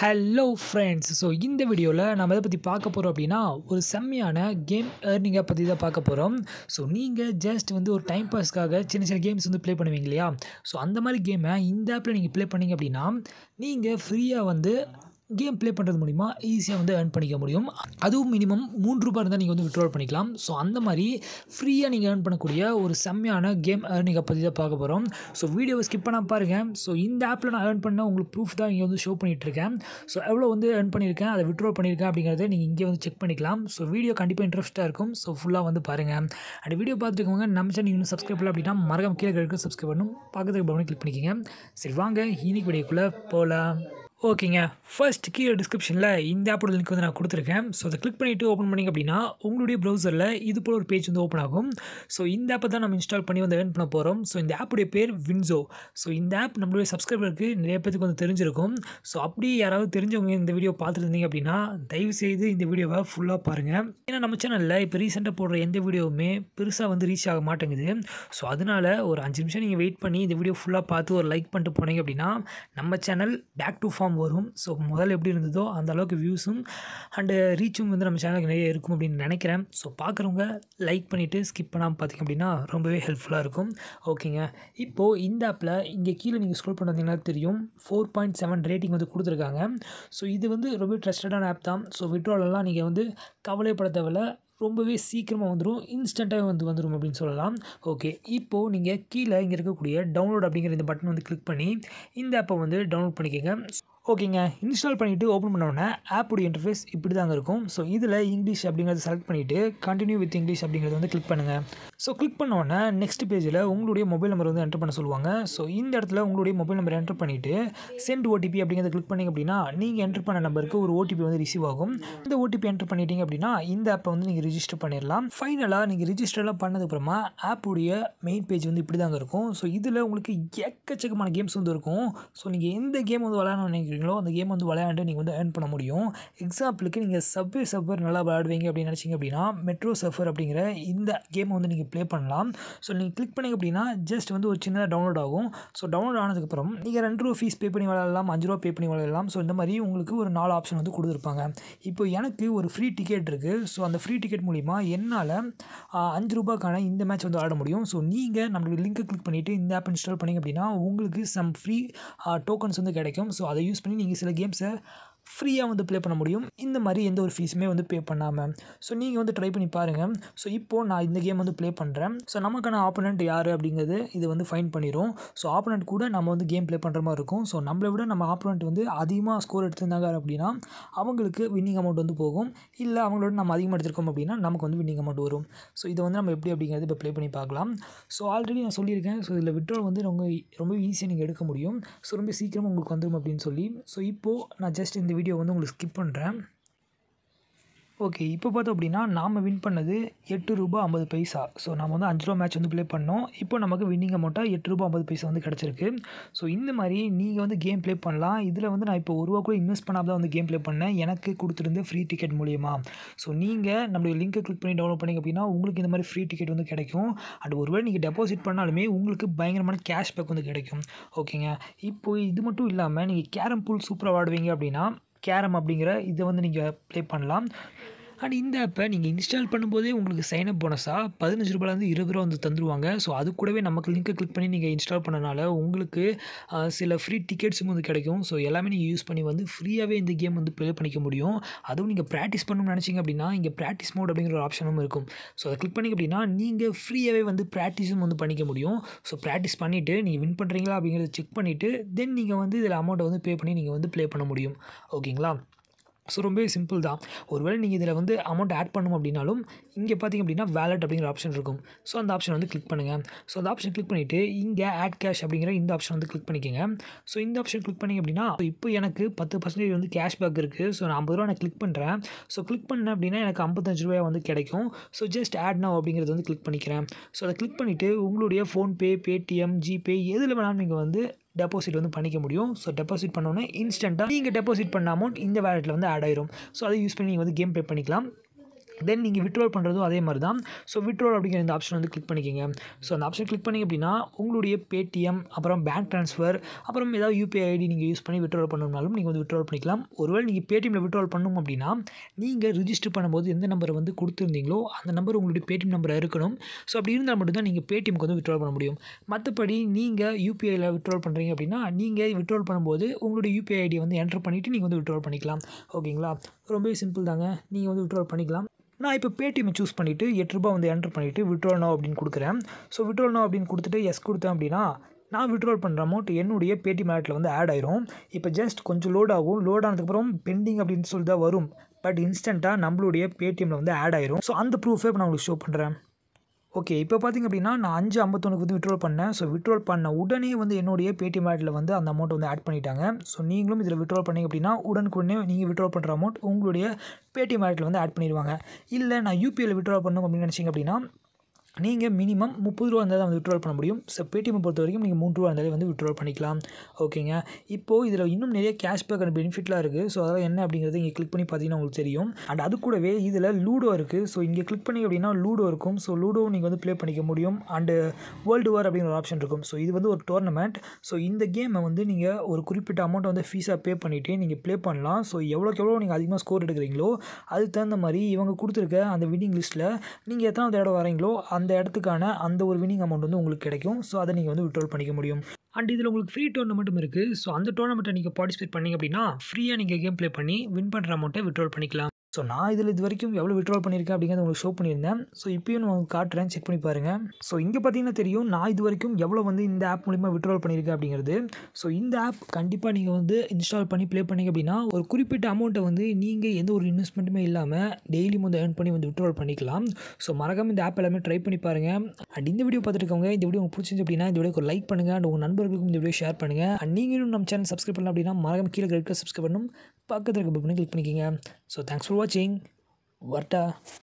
Hello friends so இந்த வீடியோவில் நம்ம இதை பற்றி பார்க்க போகிறோம் அப்படின்னா ஒரு செம்மையான கேம் ஏர்னிங்கை பற்றி தான் பார்க்க போகிறோம் ஸோ நீங்கள் ஜஸ்ட் வந்து ஒரு டைம் பாஸ்க்காக சின்ன சின்ன கேம்ஸ் வந்து ப்ளே பண்ணுவீங்க இல்லையா ஸோ அந்த மாதிரி கேமை இந்த ஆப்பில் நீங்கள் ப்ளே பண்ணிங்க அப்படின்னா நீங்கள் ஃப்ரீயாக வந்து கேம் ப்ளே பண்ணுறது மூலிமா ஈஸியாக வந்து ஏர்ன் பண்ணிக்க முடியும் அதுவும் மினிமம் மூன்று ரூபாய் இருந்தால் நீங்கள் வந்து விட்ரால் பண்ணிக்கலாம் ஸோ அந்த மாதிரி ஃப்ரீயாக நீங்கள் ஏர்ன் பண்ணக்கூடிய ஒரு செம்மையான கேம் ஏர்னிங் பற்றி தான் பார்க்க போகிறோம் ஸோ வீடியோவை ஸ்கிப் பண்ணால் பாருங்கள் ஸோ இந்த ஆப்பில் நான் ஏர்ன் பண்ண உங்களுக்கு ப்ரூஃப் தான் இங்கே வந்து ஷோ பண்ணிகிட்ருக்கேன் ஸோ எவ்வளோ வந்து ஏர்ன் பண்ணியிருக்கேன் அதை விட்ரால் பண்ணியிருக்கேன் அப்படிங்கிறத நீங்கள் இங்கே வந்து செக் பண்ணிக்கலாம் ஸோ வீடியோ கண்டிப்பாக இன்ட்ரெஸ்ட்டாக இருக்கும் ஸோ ஃபுல்லாக வந்து பாருங்கள் அண்ட் வீடியோ பார்த்துருக்கவங்க நம்ம சேனல் இன்னும் சப்ஸ்கிரைப் பண்ணல அப்படின்னா மறக்காம கீழே கிடைக்கும் சப்ஸ்கிரைப் பண்ணும் பக்கத்துக்கு பவனை கிளிக் பண்ணிக்கோங்க சரி வாங்க இன்னைக்கு வீடியோக்குள்ளே போகலாம் ஓகேங்க ஃபர்ஸ்ட் கீழே டிஸ்கிரிப்ஷனில் இந்த ஆப்போட லிங்க் வந்து நான் கொடுத்துருக்கேன் ஸோ அதை கிளிக் பண்ணிவிட்டு ஓப்பன் பண்ணிங்க அப்படின்னா உங்களுடைய ப்ரௌசரில் இது போல் ஒரு பேஜ் வந்து ஓப்பன் ஆகும் ஸோ இந்த ஆப்பை தான் நம்ம இன்ஸ்டால் பண்ணி வந்து ஏர்ன் பண்ண போகிறோம் ஸோ இந்த ஆப்புடைய பேர் வின்சோ ஸோ இந்த ஆப் நம்மளுடைய சப்ஸ்கிரைபருக்கு நிறைய பேருக்கு வந்து தெரிஞ்சிருக்கும் ஸோ அப்படி யாராவது தெரிஞ்சவங்க இந்த வீடியோ பார்த்துருந்தீங்க அப்படின்னா தயவுசெய்து இந்த வீடியோவை ஃபுல்லாக பாருங்கள் ஏன்னா நம்ம சேனலில் இப்போ ரீசெண்டாக போடுற எந்த வீடியோவுமே பெருசாக வந்து ரீச் ஆக மாட்டேங்குது ஸோ அதனால் ஒரு அஞ்சு நிமிஷம் நீங்கள் வெயிட் பண்ணி இந்த வீடியோ ஃபுல்லாக பார்த்து ஒரு லைக் பண்ணிட்டு போனீங்க அப்படின்னா நம்ம channel back to form form வரும் ஸோ முதல்ல எப்படி இருந்ததோ அந்த அளவுக்கு வியூஸும் அண்டு ரீச்சும் வந்து நம்ம சேனலுக்கு நிறைய இருக்கும் அப்படின்னு நினைக்கிறேன் ஸோ பார்க்குறவங்க லைக் பண்ணிவிட்டு ஸ்கிப் பண்ணாமல் பார்த்திங்க அப்படின்னா ரொம்பவே ஹெல்ப்ஃபுல்லாக இருக்கும் ஓகேங்க இப்போது இந்த ஆப்பில் இங்கே கீழே நீங்கள் ஸ்க்ரோல் வந்தீங்கன்னா தெரியும் ஃபோர் பாயிண்ட் செவன் ரேட்டிங் வந்து கொடுத்துருக்காங்க ஸோ இது வந்து ரொம்ப ட்ரஸ்டடான ஆப் தான் ஸோ விட்ரோலெல்லாம் நீங்கள் வந்து கவலைப்பட ரொம்பவே சீக்கிரமாக வந்துடும் இன்ஸ்டண்ட்டாக வந்து வந்துடும் அப்படின்னு சொல்லலாம் ஓகே இப்போது நீங்கள் கீழே இங்கே இருக்கக்கூடிய டவுன்லோட் அப்படிங்கிற இந்த பட்டன் வந்து கிளிக் பண்ணி இந்த ஆப்பை வந்து டவுன்லோட் பண்ணிக்கோங்க ஓகேங்க இன்ஸ்டால் பண்ணிவிட்டு ஓப்பன் பண்ணோடனே ஆப்புடைய இன்டர்ஃபேஸ் இப்படி தாங்க இருக்கும் ஸோ இதில் இங்கிலீஷ் அப்படிங்கிறத செலக்ட் பண்ணிவிட்டு கண்டினியூ வித் இங்கிலீஷ் அப்படிங்கிறத வந்து கிளிக் பண்ணுங்கள் ஸோ கிளிக் பண்ணோடனே நெக்ஸ்ட் பேஜில் உங்களுடைய மொபைல் நம்பர் வந்து என்டர் பண்ண சொல்லுவாங்க ஸோ இந்த இடத்துல உங்களுடைய மொபைல் நம்பர் என்டர் பண்ணிவிட்டு சென்ட் ஓடிபி அப்படிங்கிறத கிளிக் பண்ணிங்க அப்படின்னா நீங்கள் என்டர் பண்ண நம்பருக்கு ஒரு ஓடிபி வந்து ரிசீவ் ஆகும் இந்த ஓடிபி என்டர் பண்ணிட்டீங்க அப்படின்னா இந்த ஆப்பை வந்து நீங்கள் ரிஜிஸ்டர் பண்ணிடலாம் ஃபைனலாக நீங்கள் ரிஜிஸ்டர்லாம் பண்ணதுக்கப்புறமா ஆப்புடைய மெயின் பேஜ் வந்து இப்படி தாங்க இருக்கும் ஸோ இதில் உங்களுக்கு எக்கச்சக்கமான கேம்ஸ் வந்து இருக்கும் ஸோ நீங்கள் எந்த கேம் வந்து விளாடணும் நினைக்கிறீங்களோ அந்த கேம் வந்து விளையாண்டு நீங்கள் வந்து ஏர்ன் பண்ண முடியும் எக்ஸாம்பிளுக்கு நீங்கள் சப்வே சஃபர் நல்லா விளையாடுவீங்க அப்படின்னு நினச்சிங்க அப்படின்னா மெட்ரோ சஃபர் அப்படிங்கிற இந்த கேமை வந்து நீங்கள் ப்ளே பண்ணலாம் ஸோ நீங்கள் கிளிக் பண்ணிங்க அப்படின்னா ஜஸ்ட் வந்து ஒரு சின்னதாக டவுன்லோட் ஆகும் ஸோ டவுன்லோட் ஆனதுக்கப்புறம் நீங்கள் ரெண்டு ரூபா ஃபீஸ் பே பண்ணி விளையாடலாம் அஞ்சு ரூபா பே பண்ணி விளையாடலாம் ஸோ இந்த மாதிரி உங்களுக்கு ஒரு நாலு ஆப்ஷன் வந்து கொடுத்துருப்பாங்க இப்போ எனக்கு ஒரு ஃப்ரீ டிக்கெட் இருக்குது ஸோ அந்த ஃப்ரீ டிக்கெட் மூலிமா என்னால் அஞ்சு ரூபாய்க்கான இந்த மேட்ச் வந்து ஆட முடியும் ஸோ நீங்கள் நம்மளுக்கு லிங்கை கிளிக் பண்ணிவிட்டு இந்த ஆப் இன்ஸ்டால் பண்ணிங்க அப்படின்னா உங்களுக்கு சம் ஃப்ரீ டோக்கன்ஸ் வந்து கிடைக்கும் ஸோ அதை யூஸ் யூஸ் பண்ணி நீங்கள் சில கேம்ஸை ஃப்ரீயாக வந்து ப்ளே பண்ண முடியும் இந்த மாதிரி எந்த ஒரு ஃபீஸுமே வந்து பே பண்ணாமல் ஸோ நீங்கள் வந்து ட்ரை பண்ணி பாருங்கள் ஸோ இப்போது நான் இந்த கேம் வந்து ப்ளே பண்ணுறேன் ஸோ நமக்கான ஆப்போனண்ட் யார் அப்படிங்கிறது இது வந்து ஃபைன் பண்ணிடும் ஸோ ஆப்பனண்ட் கூட நம்ம வந்து கேம் ப்ளே பண்ணுற மாதிரி இருக்கும் ஸோ நம்மளை விட நம்ம ஆப்பனண்ட் வந்து அதிகமாக ஸ்கோர் எடுத்திருந்தாங்க அப்படின்னா அவங்களுக்கு வின்னிங் அமௌண்ட் வந்து போகும் இல்லை அவங்களோட நம்ம அதிகமாக எடுத்திருக்கோம் அப்படின்னா நமக்கு வந்து வின்னிங் அமௌண்ட் வரும் ஸோ இதை வந்து நம்ம எப்படி அப்படிங்கிறது இப்போ ப்ளே பண்ணி பார்க்கலாம் ஸோ ஆல்ரெடி நான் சொல்லியிருக்கேன் ஸோ இதில் விட்ரோல் வந்து ரொம்ப ரொம்ப ஈஸியாக நீங்கள் எடுக்க முடியும் ஸோ ரொம்ப சீக்கிரமாக உங்களுக்கு வந்துடும் அப்படின்னு சொல்லி ஸோ இப்போது நான் ஜஸ்ட் இந்த வீடியோ வந்து உங்களுக்கு ஸ்கிப் பண்ணுறேன் ஓகே இப்போ பார்த்தோம் அப்படின்னா நாம் வின் பண்ணது எட்டு ரூபா ஐம்பது பைசா ஸோ நம்ம வந்து அஞ்சு ரூபா மேட்ச் வந்து ப்ளே பண்ணோம் இப்போ நமக்கு வின்னிங் அமௌண்ட்டாக எட்டு ரூபா ஐம்பது பைசா வந்து கிடச்சிருக்கு ஸோ இந்த மாதிரி நீங்கள் வந்து கேம் ப்ளே பண்ணலாம் இதில் வந்து நான் இப்போ ஒரு ரூபா கூட இன்வெஸ்ட் பண்ணாமல் தான் வந்து கேம் ப்ளே பண்ணேன் எனக்கு கொடுத்துருந்து ஃப்ரீ டிக்கெட் மூலியமாக ஸோ நீங்கள் நம்மளுடைய லிங்க்கை கிளிக் பண்ணி டவுன்லோட் பண்ணிங்க அப்படின்னா உங்களுக்கு இந்த மாதிரி ஃப்ரீ டிக்கெட் வந்து கிடைக்கும் அண்ட் ஒருவேளை நீங்கள் டெபாசிட் பண்ணாலுமே உங்களுக்கு பயங்கரமான கேஷ்பேக் வந்து கிடைக்கும் ஓகேங்க இப்போ இது மட்டும் இல்லாமல் நீங்கள் கேரம் பூல் சூப்பராக ஆடுவீங்க அப்படின்னா கேரம் அப்படிங்கிற இதை வந்து நீங்கள் ப்ளே பண்ணலாம் அண்ட் இந்த ஆப்பை நீங்கள் இன்ஸ்டால் பண்ணும்போதே உங்களுக்கு சைனப் போனஸாக பதினஞ்சு ரூபாயிலேருந்து இருபது ரூபா வந்து தந்துருவாங்க ஸோ அது கூடவே நமக்கு லிங்க்கை கிளிக் பண்ணி நீங்கள் இன்ஸ்டால் பண்ணனால உங்களுக்கு சில ஃப்ரீ டிக்கெட்ஸும் வந்து கிடைக்கும் ஸோ எல்லாமே நீங்கள் யூஸ் பண்ணி வந்து ஃப்ரீயாகவே இந்த கேம் வந்து ப்ளே பண்ணிக்க முடியும் அதுவும் நீங்கள் ப்ராக்டிஸ் பண்ணணும்னு நினச்சிங்க அப்படின்னா இங்கே ப்ராக்டிஸ் மோட் அப்படிங்கிற ஒரு ஆப்ஷனும் இருக்கும் ஸோ அதை கிளிக் பண்ணி அப்படின்னா நீங்கள் ஃப்ரீயாகவே வந்து ப்ராக்டிஸும் வந்து பண்ணிக்க முடியும் ஸோ ப்ராக்டிஸ் பண்ணிவிட்டு நீங்கள் வின் பண்ணுறீங்களா அப்படிங்கிறத செக் பண்ணிவிட்டு தென் நீங்கள் வந்து இதில் அமௌண்ட்டை வந்து பே பண்ணி நீங்கள் வந்து ப்ளே பண்ண முடியும் ஓகேங்களா ஸோ ரொம்பவே சிம்பிள் தான் ஒருவேளை நீங்கள் இதில் வந்து அமௌண்ட் ஆட் பண்ணணும் அப்படின்னாலும் இங்கே பார்த்திங்க அப்படின்னா வேலட் அப்படிங்கிற ஆப்ஷன் இருக்கும் ஸோ அந்த ஆப்ஷன் வந்து கிளிக் பண்ணுங்கள் ஸோ அந்த ஆப்ஷன் கிளிக் பண்ணிவிட்டு இங்கே ஆட் கேஷ் அப்படிங்கிற இந்த ஆப்ஷன் வந்து கிளிக் பண்ணிக்கோங்க ஸோ இந்த ஆப்ஷன் கிளிக் பண்ணிங்க அப்படின்னா இப்போ எனக்கு பத்து பர்சன்டேஜ் வந்து கேஷ்பேக் இருக்குது ஸோ நான் ஐம்பது ரூபா நான் கிளிக் பண்ணுறேன் ஸோ கிளிக் பண்ணேன் அப்படின்னா எனக்கு ஐம்பத்தஞ்சு ரூபாய் வந்து கிடைக்கும் ஸோ ஜஸ்ட் ஆட் நவ் அப்படிங்கிறது வந்து கிளிக் பண்ணிக்கிறேன் ஸோ அதை கிளிக் பண்ணிவிட்டு உங்களுடைய ஃபோன்பே பேடிஎம் ஜிபே எதில் வேணாலும் நீங்கள் வந்து டெபாசிட் வந்து பண்ணிக்க முடியும் ஸோ டெபாசிட் பண்ணோன்னே இன்ஸ்டண்ட்டாக நீங்கள் டெபாசிட் பண்ண அமௌண்ட் இந்த வேலெட்டில் வந்து ஆட் ஆயிரும் ஸோ அதை யூஸ் பண்ணி நீங்கள் வந்து கேம் பே பண்ணிக்கலாம் தென் நீங்கள் விட்ரோல் பண்ணுறதும் அதே மாதிரி தான் ஸோ விட்ரோல் அப்படிங்கிற இந்த ஆப்ஷன் வந்து கிளிக் பண்ணிக்கோங்க ஸோ அந்த ஆப்ஷன் கிளிக் பண்ணி அப்படின்னா உங்களுடைய பேடிஎம் அப்புறம் பேங்க் ட்ரான்ஸ்ஃபர் அப்புறம் ஏதாவது யூபிஐ ஐடி நீங்கள் யூஸ் பண்ணி விட்ரோல் பண்ணணும்னாலும் நீங்கள் வந்து விட்ரோல் பண்ணிக்கலாம் ஒருவேளை நீங்கள் பேடிஎம்மில் விட்ரோல் பண்ணணும் அப்படின்னா நீங்கள் ரிஜிஸ்டர் பண்ணும்போது எந்த நம்பரை வந்து கொடுத்துருந்தீங்களோ அந்த நம்பர் உங்களுடைய பேடிஎம் நம்பரை இருக்கணும் ஸோ அப்படி இருந்தால் மட்டும்தான் நீங்கள் பேடிஎம்க்கு வந்து விட்ரோல் பண்ண முடியும் மற்றபடி நீங்கள் யூபிஐயில் விட்ரோல் பண்ணுறீங்க அப்படின்னா நீங்கள் விட்ரோல் பண்ணும்போது உங்களுடைய யூபிஐ ஐடியை வந்து என்டர் பண்ணிவிட்டு நீங்கள் வந்து விட்ரோல் பண்ணிக்கலாம் ஓகேங்களா ரொம்பவே சிம்பிள் தாங்க நீங்கள் வந்து விட்ரோல் பண்ணிக்கலாம் நான் இப்போ பேடிஎம் சூஸ் பண்ணிவிட்டு எட்டு ரூபா வந்து என்ட்ரு பண்ணிவிட்டு விட்ரோல் நோ அப்படின்னு கொடுக்குறேன் ஸோ விட்ரோல் நோ அப்படின்னு கொடுத்துட்டு எஸ் கொடுத்தேன் அப்படின்னா நான் விட்ரோல் பண்ணுற அமௌண்ட் என்னுடைய பேடிஎம் ஆட்டில் வந்து ஆட் ஆயிரும் இப்போ ஜஸ்ட் கொஞ்சம் லோட் ஆகும் லோட் ஆனதுக்கப்புறம் பெண்டிங் அப்படின்னு சொல்லி தான் வரும் பட் இன்ஸ்டண்ட்டாக நம்மளுடைய பேடிஎம்மில் வந்து ஆட் ஆயிரும் ஸோ அந்த ப்ரூஃபே நான் உங்களுக்கு ஷோ பண்ணுறேன் ஓகே இப்போ பார்த்திங்க அப்படின்னா நான் அஞ்சு ஐம்பத்தொன்றுக்கு வந்து விட்ரோல் பண்ணேன் ஸோ விட்ரோல் பண்ண உடனே வந்து என்னுடைய பேடிஎம் ஆட்டில் வந்து அந்த அமௌண்ட் வந்து ஆட் பண்ணிட்டாங்க ஸோ நீங்களும் இதில் விட்ரோல் பண்ணிங்க அப்படின்னா உடனுக்குடனே நீங்கள் விட்ரோல் பண்ணுற அமௌண்ட் உங்களுடைய பேடிஎம் ஆட்டில் வந்து ஆட் பண்ணிடுவாங்க இல்லை நான் யூபிஐயில் விட்ரோல் பண்ணணும் அப்படின்னு நினச்சிங்க அப்படின்னா நீங்கள் மினிமம் முப்பது ரூபா இருந்தால் தான் வந்து விட்ரால் பண்ண முடியும் ஸோ பேடிஎம் பொறுத்த வரைக்கும் நீங்கள் மூணு ரூபா இருந்தாலே வந்து விட்ரால் பண்ணிக்கலாம் ஓகேங்க இப்போது இதில் இன்னும் நிறைய அண்ட் பெனிஃபிட்லாம் இருக்குது ஸோ அதெல்லாம் என்ன அப்படிங்கிறது இங்கே கிளிக் பண்ணி பார்த்தீங்கன்னா உங்களுக்கு தெரியும் அண்ட் அது கூடவே இதில் லூடோ இருக்குது ஸோ இங்கே கிளிக் பண்ணி அப்படின்னா லூடோ இருக்கும் ஸோ லூடோ நீங்கள் வந்து ப்ளே பண்ணிக்க முடியும் அண்டு வேர்ல்டு வார் அப்படிங்கிற ஒரு ஆப்ஷன் இருக்கும் ஸோ இது வந்து ஒரு டோர்னமெண்ட் ஸோ இந்த கேமை வந்து நீங்கள் ஒரு குறிப்பிட்ட அமௌண்ட்டை வந்து ஃபீஸாக பே பண்ணிவிட்டு நீங்கள் ப்ளே பண்ணலாம் ஸோ எவ்வளோக்கு எவ்வளோ நீங்கள் அதிகமாக ஸ்கோர் எடுக்கிறீங்களோ அதுக்கு தகுந்த மாதிரி இவங்க கொடுத்துருக்க அந்த வின்னிங் லிஸ்ட்டில் நீங்கள் எத்தனாவது இடம் வரீங்களோ அந்த அந்த இடத்துக்கான அந்த ஒரு வினிங் அமௌண்ட் வந்து உங்களுக்கு கிடைக்கும் ஸோ அதை நீங்கள் வந்து விட்ரோல் பண்ணிக்க முடியும் அண்ட் இதில் உங்களுக்கு ஃப்ரீ டோர்னமெண்ட்டும் இருக்குது ஸோ அந்த டோர்னமெண்ட்டை நீங்கள் பார்ட்டிசிபேட் பண்ணிங்க அப்படின்னா ஃப்ரீயாக நீங்கள் கேம் ப்ளே பண்ணி வின் பண்ணுற அமௌண்ட்டை விட்ரோல் பண்ணிக்கலாம் ஸோ நான் இதில் இது வரைக்கும் எவ்வளோ விட்ரால் பண்ணியிருக்கேன் அப்படிங்கிறத உங்களுக்கு ஷோ பண்ணியிருந்தேன் ஸோ இப்போயும் நான் காட்டுறேன் செக் பண்ணி பாருங்கள் ஸோ இங்கே பார்த்தீங்கன்னா தெரியும் நான் இது வரைக்கும் எவ்வளோ வந்து இந்த ஆப் மூலிமா விட்ரால் பண்ணியிருக்கேன் அப்படிங்கிறது ஸோ இந்த ஆப் கண்டிப்பாக நீங்கள் வந்து இன்ஸ்டால் பண்ணி ப்ளே பண்ணிங்க அப்படின்னா ஒரு குறிப்பிட்ட அமௌண்ட்டை வந்து நீங்கள் எந்த ஒரு இன்வெஸ்ட்மெண்ட்டுமே இல்லாமல் டெய்லி வந்து ஏர்ன் பண்ணி வந்து விட்ரால் பண்ணிக்கலாம் ஸோ மறக்காமல் இந்த ஆப் எல்லாமே ட்ரை பண்ணி பாருங்கள் அண்ட் இந்த வீடியோ பார்த்துருக்கவங்க இந்த வீடியோ உங்களுக்கு பிடிச்சிருந்து அப்படின்னா இந்த வீடியோக்கு லைக் பண்ணுங்கள் அண்ட் உங்கள் நண்பர்களுக்கும் இந்த வீடியோ ஷேர் பண்ணுங்கள் அண்ட் நீங்களும் நம்ம சேனல் சப்ஸ்கிரைப் பண்ணலாம் அப்படின்னா மறக்காம கீழே கிரெடிட் சப்ஸ்கிரைப் பண்ணணும் பக்கத்தில் இருக்க பண்ணி கிளிக் பண்ணிக்கோங்க so thanks for watching. Varta.